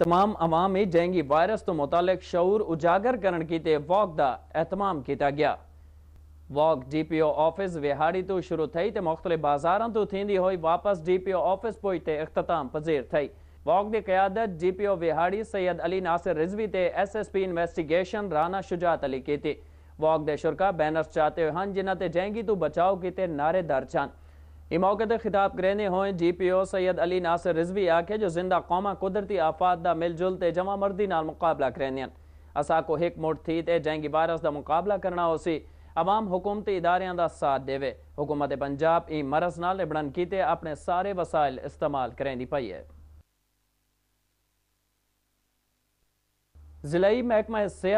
तमाम अवाम में जंगी वायरस तो मुतल शूर उजागर करण कीते वॉक का एहतमाम किया गया walk D P O office Vehari तो शुरू थी तो मुख्तलि बाजारों तो थी हुई वापस डी पी ओ ऑफिस पहुंचते अख्ताम पजीर थी वॉक की क्यादत G P O Vehari Syed Ali Nasir Rizvi से S S P investigation Rana Shujaat Ali की वॉक के शुरका बैनर्स चाहते हैं जिन्हें जंगी तो बचाओ किते नारे दर्ज हैं इमाकत खिताब ग्रहने हुए G P O Syed Ali Nasir Rizvi आखे जो जिंदा कौम कुदरती आफात का मिलजुल जमा मर्दी नाल मुकाबला करहन असा को एक मुठ थी तो जैंगी वायरस का मुकाबला करना होसी अवाम हुकूमती इदारियां का साथ देवे हुकूमत पंजाब ई मरस नाल इबड़न किते अपने सारे वसायल इस्तेमाल करेंदी पई है जिलाई महकमा सेहत